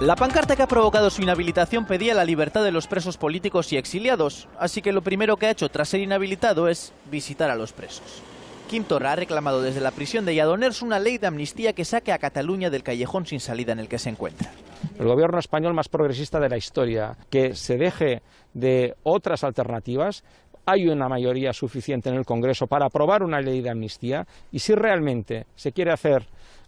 La pancarta que ha provocado su inhabilitación pedía la libertad de los presos políticos y exiliados, así que lo primero que ha hecho tras ser inhabilitado es visitar a los presos. Quim Torra ha reclamado desde la prisión de Yadoners una ley de amnistía que saque a Cataluña del callejón sin salida en el que se encuentra. El gobierno español más progresista de la historia, que se deje de otras alternativas, hay una mayoría suficiente en el Congreso para aprobar una ley de amnistía y si realmente se quiere hacer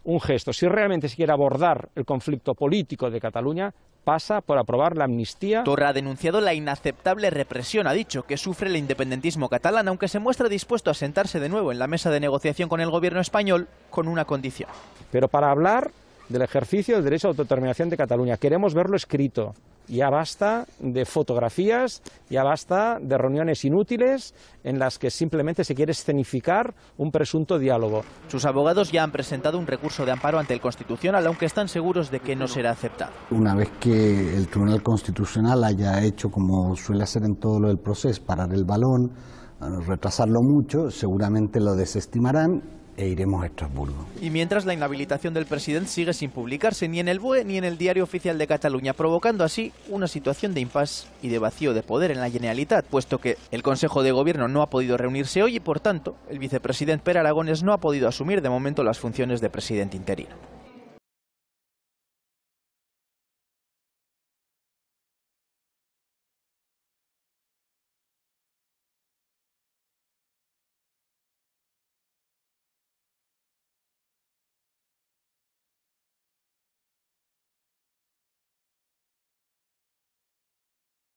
un gesto. Si realmente se quiere abordar el conflicto político de Cataluña, pasa por aprobar la amnistía. Torra ha denunciado la inaceptable represión, ha dicho, que sufre el independentismo catalán, aunque se muestra dispuesto a sentarse de nuevo en la mesa de negociación con el gobierno español con una condición. Pero para hablar del ejercicio del derecho a autodeterminación de Cataluña, queremos verlo escrito ya basta de fotografías, ya basta de reuniones inútiles en las que simplemente se quiere escenificar un presunto diálogo. Sus abogados ya han presentado un recurso de amparo ante el Constitucional, aunque están seguros de que no será aceptado. Una vez que el Tribunal Constitucional haya hecho, como suele hacer en todo lo del proceso, parar el balón, retrasarlo mucho, seguramente lo desestimarán e iremos a Estrasburgo. Y mientras la inhabilitación del presidente sigue sin publicarse ni en el BUE ni en el Diario Oficial de Cataluña, provocando así una situación de impasse y de vacío de poder en la Generalitat, puesto que el Consejo de Gobierno no ha podido reunirse hoy y por tanto el vicepresidente Per Aragones no ha podido asumir de momento las funciones de presidente interino.